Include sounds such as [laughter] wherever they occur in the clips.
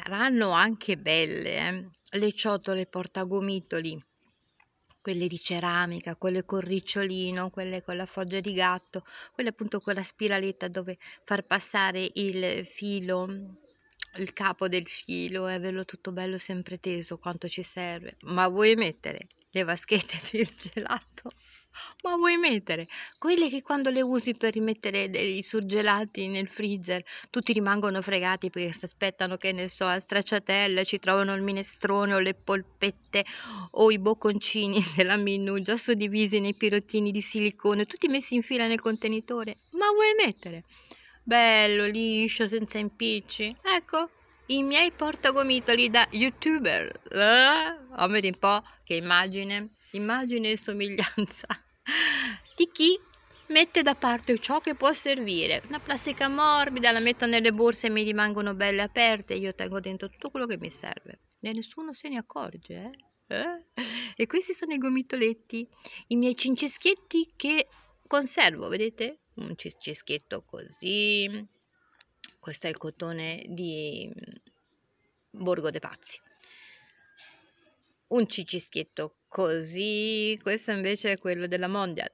saranno anche belle eh? le ciotole portagomitoli, quelle di ceramica, quelle con ricciolino, quelle con la foggia di gatto, quelle appunto con la spiraletta dove far passare il filo il capo del filo e averlo tutto bello sempre teso quanto ci serve ma vuoi mettere le vaschette [laughs] del gelato ma vuoi mettere quelle che quando le usi per rimettere dei surgelati nel freezer tutti rimangono fregati perché si aspettano che ne so, a stracciatella ci trovano il minestrone o le polpette o i bocconcini [laughs] della Minnu già suddivisi nei pirottini di silicone, tutti messi in fila nel contenitore. Ma vuoi mettere? Bello, liscio, senza impicci. Ecco, i miei portagomitoli da youtuber. Eh? Ammedi un po' che immagine immagine e somiglianza [laughs] di chi mette da parte ciò che può servire. Una plastica morbida, la metto nelle borse e mi rimangono belle aperte, io tengo dentro tutto quello che mi serve. E nessuno se ne accorge, eh? Eh? [laughs] E questi sono i gomitoletti, i miei cinceschietti che conservo, vedete? Un cinceschetto così, questo è il cotone di mm, Borgo de Pazzi un cicischietto così, questo invece è quello della Mondial.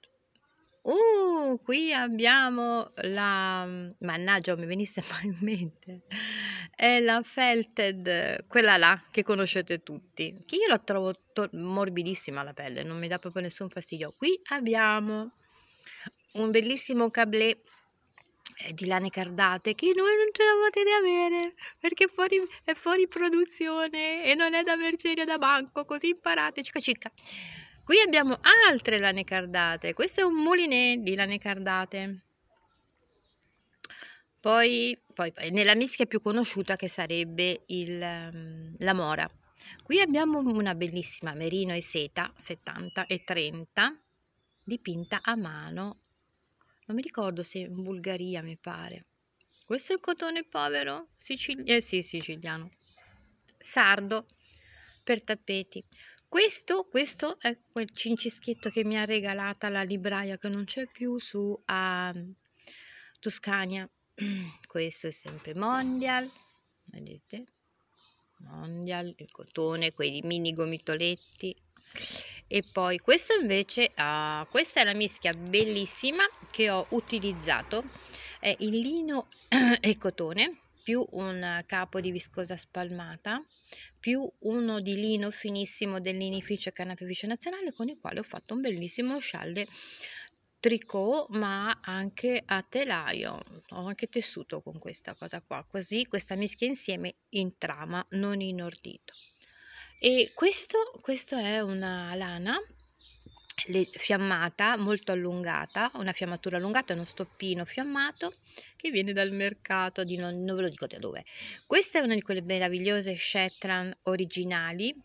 Uh, qui abbiamo la... Mhmm, mannaggia, mi venisse [laughs] mai in mente. È la Felted, quella là che conoscete tutti, che io la trovo morbidissima la pelle, non mi dà proprio nessun fastidio. Qui abbiamo un bellissimo cablé eh, di lane cardate che noi non ce la potete avere perché fuori, è fuori produzione e non è da merceria da banco, così imparate, cicca cicca. Qui abbiamo altre lane cardate, questo è un mulinet di lane cardate. Poi, poi, poi, nella mischia più conosciuta che sarebbe il, ehm, la mora. Qui abbiamo una bellissima merino e seta 70 e 30 dipinta a mano non mi ricordo se in Bulgaria mi pare. Questo è il cotone povero, Sicil- eh, sì, siciliano, sardo, per tappeti. Questo, questo è quel cincischetto che mi ha regalata la libraia che non c'è più su a mm, Toscania. [clears throat] Questo è sempre Mondial, vedete? Mondial, il cotone, quei mini gomitoletti e poi questa invece ah, questa è la mischia bellissima che ho utilizzato è in lino [clears throat] e cotone più un capo di viscosa spalmata più uno di lino finissimo dell'inificio linificio canapificio nazionale con il quale ho fatto un bellissimo scialle tricot ma anche a telaio ho anche tessuto con questa cosa qua così questa mischia insieme in trama non inordito e questo, questo è una lana fiammata molto allungata, una fiammatura allungata, uno stoppino fiammato che viene dal mercato, di non, non ve lo dico da dove. Questa è una di quelle meravigliose Shetland originali,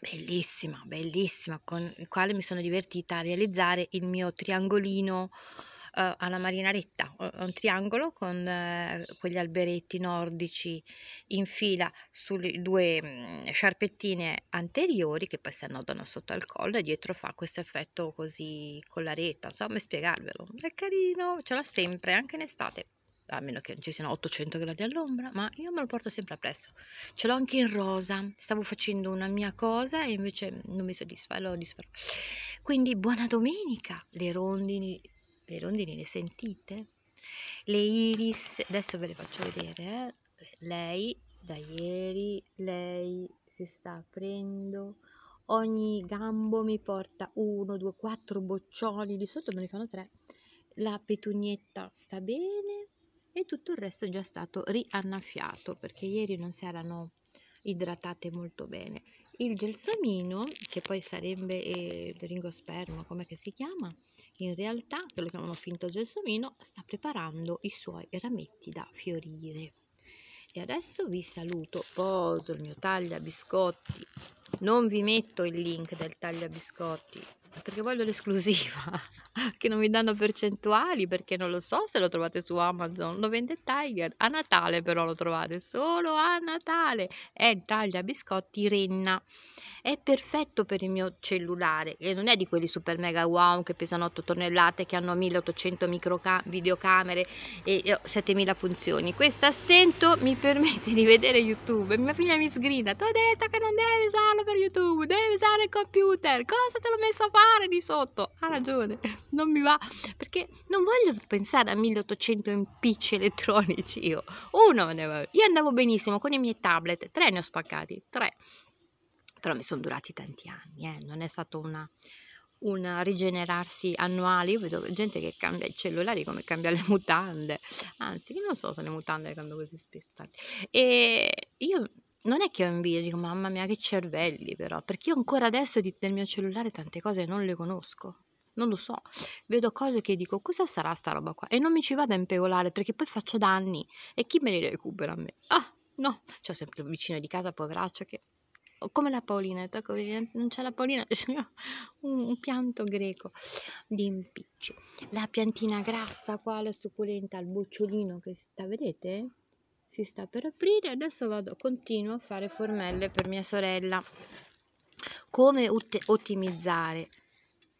bellissima, bellissima, con il quale mi sono divertita a realizzare il mio triangolino uh, alla marinaretta, un triangolo con uh, quegli alberetti nordici in fila sulle due mh, mm, sciarpettine anteriori che poi si annodano sotto al collo e dietro fa questo effetto così con la retta, non so come spiegarvelo, è carino, ce l'ho sempre anche in estate a meno che non ci siano 800 gradi all'ombra, ma io me lo porto sempre appresso. Ce l'ho anche in rosa, stavo facendo una mia cosa e invece non mi soddisfa, lo disfarò. Quindi buona domenica, le rondini le rondini le sentite? Le iris, adesso ve le faccio vedere, eh? lei da ieri, lei si sta aprendo, ogni gambo mi porta uno, due, quattro boccioli, di sotto me ne fanno tre, la petunietta sta bene e tutto il resto è già stato riannaffiato perché ieri non si erano idratate molto bene. Il gelsomino, che poi sarebbe eh, il ringosperma, come si chiama? In realtà, che lo chiamano finto gelsomino, sta preparando i suoi rametti da fiorire. E adesso vi saluto, poso il mio taglia biscotti. Non vi metto il link del taglia biscotti perché voglio l'esclusiva, [laughs] che non mi danno percentuali perché non lo so se lo trovate su Amazon, lo vende Tiger, a Natale però lo trovate solo a Natale, è il taglia biscotti Renna è perfetto per il mio cellulare e non è di quelli super mega wow che pesano 8 tonnellate, che hanno 1800 micro videocamere e 7000 funzioni. Questa stento mi permette di vedere YouTube. Mia figlia mi sgrida, ti ho detto che non devi usarlo per YouTube, devi usare il computer, cosa te l'ho messo a fare di sotto? Ha ragione, [laughs] non mi va, perché non voglio pensare a 1800 impicci [laughs] elettronici io. Uno, io andavo benissimo con i miei tablet, tre ne ho spaccati, tre però mi sono durati tanti anni, eh. non è stato una, un rigenerarsi annuale. Io vedo gente che cambia i cellulari come cambia le mutande, anzi, non so se le mutande le così spesso. Tardi. E io non è che ho invidia, dico mamma mia che cervelli però, perché io ancora adesso nel mio cellulare tante cose non le conosco. Non lo so, vedo cose che dico cosa sarà sta roba qua e non mi ci vado a impegolare perché poi faccio danni e chi me li recupera a me? Ah, no, c'ho sempre un vicino di casa poveraccio che come la Paolina, ecco, non c'è la Paolina, [laughs] c'è un, un, pianto greco di impicci. La piantina grassa qua, la succulenta, il bocciolino che si sta, vedete? Si sta per aprire, adesso vado, continuo a fare formelle per mia sorella. Come ottimizzare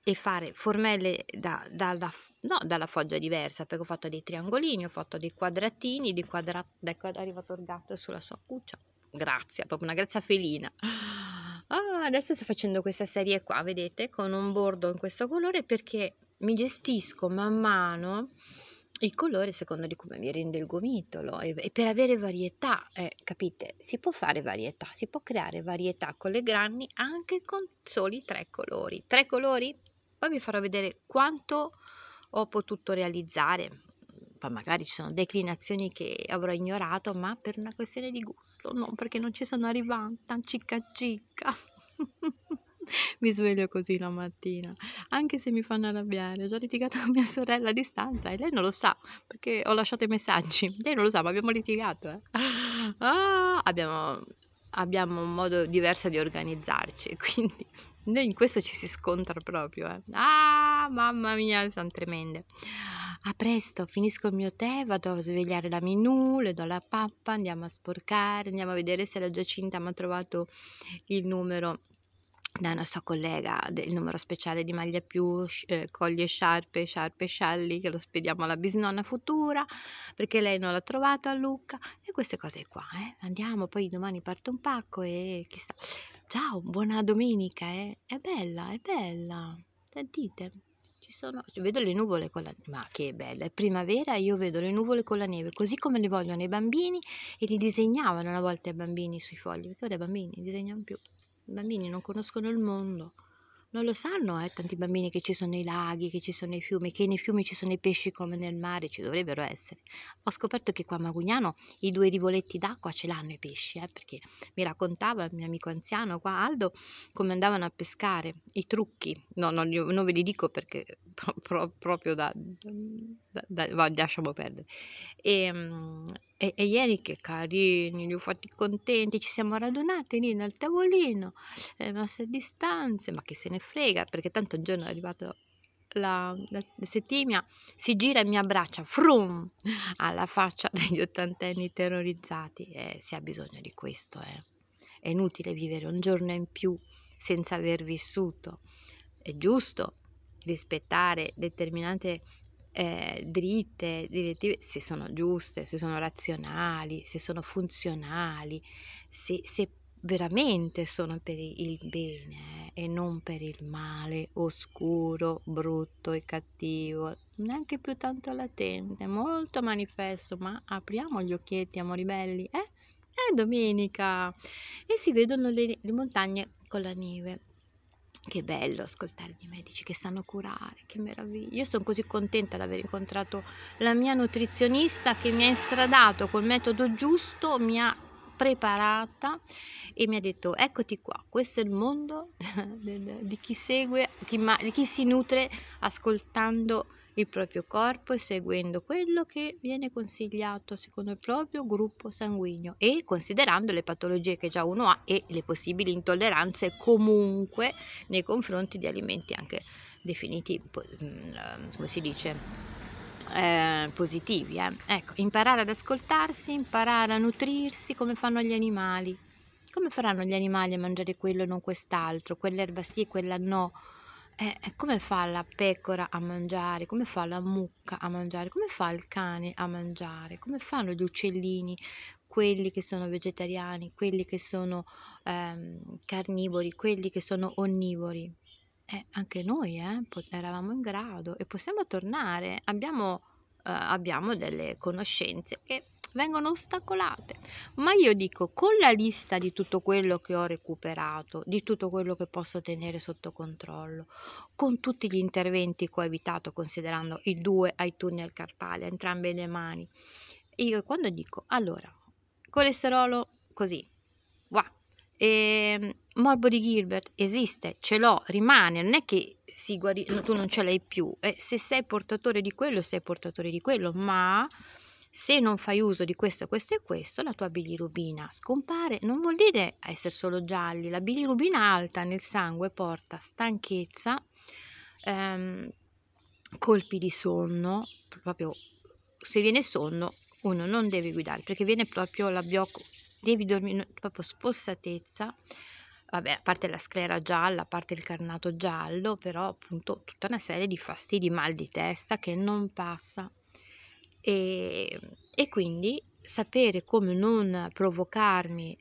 e fare formelle da, da, da, no, dalla foggia diversa, perché ho fatto dei triangolini, ho fatto dei quadratini, di quadrat... Ecco, è arrivato il gatto sulla sua cuccia grazia, proprio una grazia felina. Ah, adesso sto facendo questa serie qua, vedete, con un bordo in questo colore perché mi gestisco man mano il colore secondo di come mi rende il gomitolo e, e per avere varietà, eh, capite? Si può fare varietà, si può creare varietà con le granni anche con soli tre colori. Tre colori? Poi vi farò vedere quanto ho potuto realizzare poi magari ci sono declinazioni che avrò ignorato, ma per una questione di gusto, non perché non ci sono arrivata, cicca cicca. [laughs] mi sveglio così la mattina, anche se mi fanno arrabbiare. Ho già litigato con mia sorella a distanza e lei non lo sa perché ho lasciato i messaggi. Lei non lo sa, ma abbiamo litigato. Eh. Ah, abbiamo, abbiamo, un modo diverso di organizzarci, [laughs] quindi noi in questo ci si scontra proprio. Eh. Ah, mamma mia, sono tremende a presto, finisco il mio tè, vado a svegliare la Minù, le do la pappa, andiamo a sporcare, andiamo a vedere se la Giacinta mi ha trovato il numero da una sua collega il numero speciale di Maglia Più, eh, Coglie Sciarpe, Sciarpe Scialli, che lo spediamo alla bisnonna futura, perché lei non l'ha trovato a Lucca, e queste cose qua, eh. Andiamo, poi domani parte un pacco e chissà. Ciao, buona domenica, eh. È bella, è bella. Sentite ci sono, vedo le nuvole con la neve, ma che bella, è primavera e io vedo le nuvole con la neve, così come le vogliono i bambini e li disegnavano una volta i bambini sui fogli, perché ora i bambini disegnano più, i bambini non conoscono il mondo non lo sanno, eh, tanti bambini che ci sono i laghi, che ci sono i fiumi, che nei fiumi ci sono i pesci come nel mare, ci dovrebbero essere. Ho scoperto che qua a Magugnano i due rivoletti d'acqua ce l'hanno i pesci, eh, perché mi raccontava il mio amico anziano qua, Aldo, come andavano a pescare, i trucchi, no, non, non ve li dico perché [laughs] pro, proprio da, da, da, da, lasciamo perdere. E, ehm, e, e, ieri che carini, li ho fatti contenti, ci siamo radunati lì nel tavolino, eh, le nostre distanze, ma che se ne frega, perché tanto un giorno è arrivato la, la, la settimia, si gira e mi abbraccia, frum, alla faccia [laughs] degli ottantenni terrorizzati. Eh, si ha bisogno di questo, eh. È inutile vivere un giorno in più senza aver vissuto. È giusto rispettare determinate eh, dritte, direttive, se sono giuste, se sono razionali, se sono funzionali, se, se veramente sono per il bene eh, e non per il male oscuro, brutto e cattivo, neanche più tanto latente, molto manifesto, ma apriamo gli occhietti, amori belli, eh? È domenica e si vedono le, le montagne con la neve. Che bello ascoltare i medici che sanno curare, che meraviglia. Io sono così contenta di aver incontrato la mia nutrizionista che mi ha instradato col metodo giusto, mi ha preparata e mi ha detto eccoti qua, questo è il mondo [laughs] di chi segue, chi, chi si nutre ascoltando il proprio corpo e seguendo quello che viene consigliato secondo il proprio gruppo sanguigno e considerando le patologie che già uno ha e le possibili intolleranze comunque nei confronti di alimenti anche definiti, mm, ehm, come si dice, eh, positivi. Eh. Ecco, imparare ad ascoltarsi, imparare a nutrirsi come fanno gli animali. Come faranno gli animali a mangiare quello e non quest'altro, quell'erba sì e quella no? Eh, eh, come fa la pecora a mangiare? Come fa la mucca a mangiare? Come fa il cane a mangiare? Come fanno gli uccellini, quelli che sono vegetariani, quelli che sono ehm, carnivori, quelli che sono onnivori? Eh, anche noi eh, eravamo in grado e possiamo tornare, abbiamo, eh, abbiamo delle conoscenze che vengono ostacolate. Ma io dico, con la lista di tutto quello che ho recuperato, di tutto quello che posso tenere sotto controllo, con tutti gli interventi che ho evitato, considerando i due ai tunnel carpali, entrambe le mani, io quando dico, allora, colesterolo così, wow, e, ehm, morbo di Gilbert esiste, ce l'ho, rimane, non è che si guarì, tu non ce l'hai più, e eh, se sei portatore di quello, sei portatore di quello, ma se non fai uso di questo, questo e questo, la tua bilirubina scompare. Non vuol dire essere solo gialli, la bilirubina alta nel sangue porta stanchezza, ehm, colpi di sonno, proprio se viene sonno uno non deve guidare perché viene proprio la biocco, devi dormire proprio spossatezza, vabbè, a parte la sclera gialla, a parte il carnato giallo, però appunto tutta una serie di fastidi, mal di testa che non passa e, e quindi sapere come non provocarmi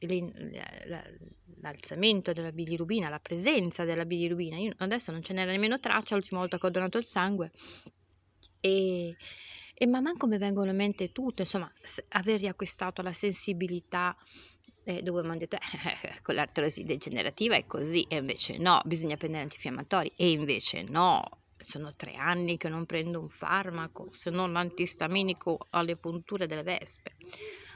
l'alzamento della bilirubina, la presenza della bilirubina. Io adesso non ce n'era nemmeno traccia l'ultima volta che ho donato il sangue e, e man mano come vengono a mente tutto, insomma, aver riacquistato la sensibilità eh, dove mi hanno detto eh, eh, con l'artrosi degenerativa è così e invece no, bisogna prendere antifiammatori, e invece no, sono tre anni che non prendo un farmaco, se non l'antistaminico alle punture delle vespe,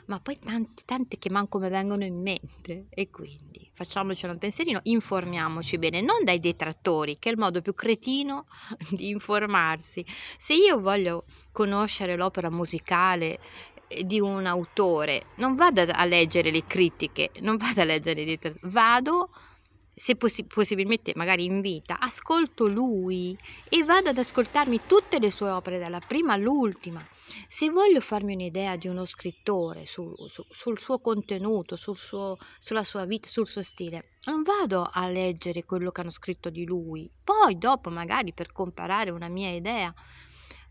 ma poi tanti, tanti che manco mi vengono in mente e quindi facciamocelo un pensierino, informiamoci bene, non dai detrattori, che è il modo più cretino [laughs] di informarsi. Se io voglio conoscere l'opera musicale eh, di un autore, non vado a leggere le critiche, non vado a leggere i detrattori, vado a se possi possibilmente magari in vita, ascolto lui e vado ad ascoltarmi tutte le sue opere, dalla prima all'ultima. Se voglio farmi un'idea di uno scrittore su, su, sul suo contenuto, sul suo, sulla sua vita, sul suo stile, non vado a leggere quello che hanno scritto di lui, poi dopo magari per comparare una mia idea.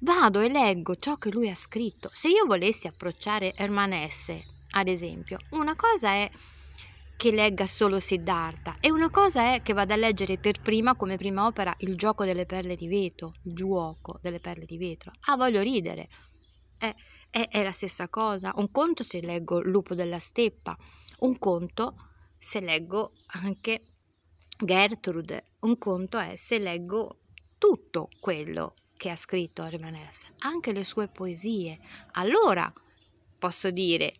Vado e leggo ciò che lui ha scritto. Se io volessi approcciare Herman Hesse, ad esempio, una cosa è che legga solo Siddhartha e una cosa è che vada a leggere per prima come prima opera il gioco delle perle di vetro, il gioco delle perle di vetro. Ah, voglio ridere. È, è, è la stessa cosa. Un conto se leggo il Lupo della Steppa, un conto se leggo anche Gertrude, un conto è se leggo tutto quello che ha scritto Herman anche le sue poesie. Allora posso dire,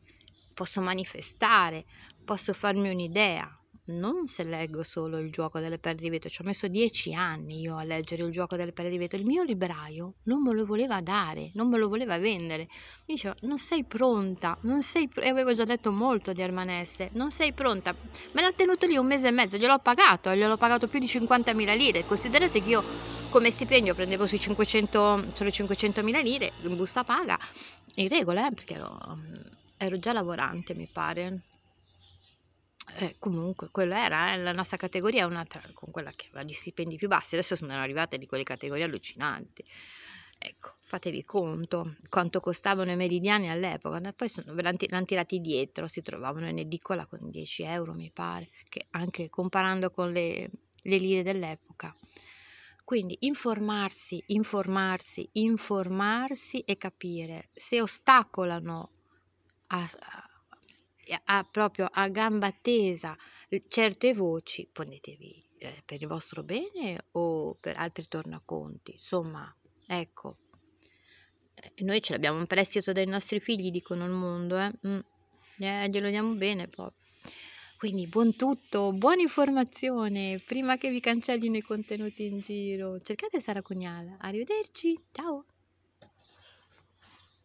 posso manifestare, posso farmi un'idea. Non se leggo solo il gioco delle perle di vetro, ci ho messo dieci anni io a leggere il gioco delle perle di vetro. Il mio libraio non me lo voleva dare, non me lo voleva vendere. Mi diceva: Non sei pronta, non sei pr-". e avevo già detto molto di Armanesse, Non sei pronta, me l'ha tenuto lì un mese e mezzo, gliel'ho pagato, eh, gliel'ho pagato più di 50.000 lire. Considerate che io come stipendio prendevo sui 500, sulle 500.000 lire in busta paga, in regola, eh, perché ero, mm, ero già lavorante, mi pare eh, comunque quella era eh, la nostra categoria una tra, con quella che aveva gli stipendi più bassi adesso sono arrivate di quelle categorie allucinanti ecco fatevi conto quanto costavano i meridiani all'epoca poi sono, ve l'hanno tirati dietro si trovavano in edicola con 10 euro mi pare che anche comparando con le, le lire dell'epoca quindi informarsi informarsi informarsi e capire se ostacolano a, a, proprio a gamba tesa certe voci, ponetevi eh, per il vostro bene o per altri tornaconti, insomma, ecco, eh, noi ce l'abbiamo in prestito dai nostri figli, dicono il mondo, eh? Mm. Eh, glielo diamo bene poi. Quindi buon tutto, buona informazione, prima che vi cancellino i contenuti in giro. Cercate Sara Cognala, arrivederci, ciao!